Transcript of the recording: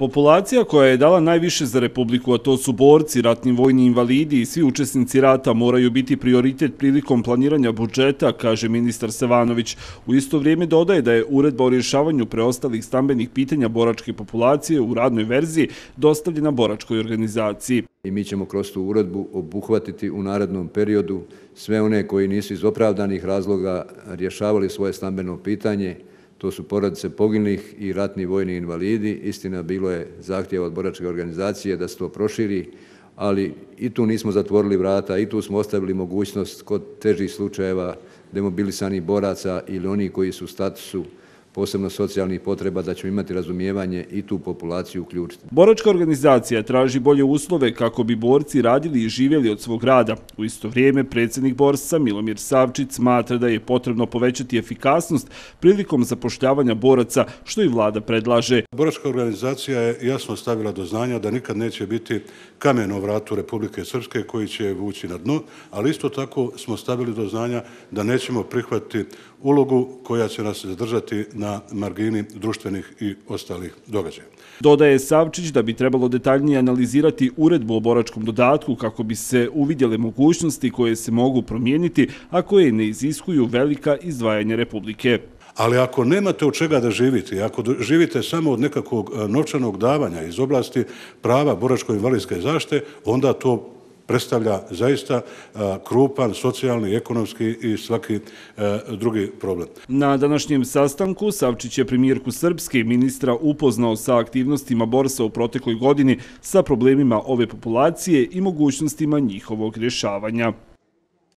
Populacija koja je dala najviše za Republiku, a to su borci, ratni vojni invalidi i svi učesnici rata moraju biti prioritet prilikom planiranja budžeta, kaže ministar Sevanović. U isto vrijeme dodaje da je uredba o rješavanju preostalih stambenih pitanja boračke populacije u radnoj verziji dostavljena boračkoj organizaciji. I mi ćemo kroz tu uredbu obuhvatiti u narednom periodu sve one koji nisu iz opravdanih razloga rješavali svoje stambeno pitanje, To su porodice poginih i ratni vojni invalidi. Istina, bilo je zahtjeva od boračke organizacije da se to proširi, ali i tu nismo zatvorili vrata, i tu smo ostavili mogućnost kod težih slučajeva demobilisanih boraca ili oni koji su u statusu posebno socijalnih potreba, da ćemo imati razumijevanje i tu populaciju uključiti. Boračka organizacija traži bolje uslove kako bi borci radili i živjeli od svog rada. U isto vrijeme predsjednik borca Milomir Savčić smatra da je potrebno povećati efikasnost prilikom zapošljavanja boraca, što i vlada predlaže. Boračka organizacija je jasno stavila do znanja da nikad neće biti kamen o vratu Republike Srpske koji će vući na dno, ali isto tako smo stavili do znanja da nećemo prihvatiti ulogu koja će nas zadržati na margini društvenih i ostalih događaja. Dodaje Savčić da bi trebalo detaljnije analizirati uredbu o boračkom dodatku kako bi se uvidjele mogućnosti koje se mogu promijeniti, a koje ne iziskuju velika izdvajanja Republike. Ali ako nemate od čega da živite, ako živite samo od nekakvog e, novčanog davanja iz oblasti prava boračko-invalidske zašte, onda to predstavlja zaista krupan socijalni, ekonomski i svaki e, drugi problem. Na današnjem sastanku Savčić je primjerku Srpske i ministra upoznao sa aktivnostima Borsa u protekloj godini sa problemima ove populacije i mogućnostima njihovog rješavanja.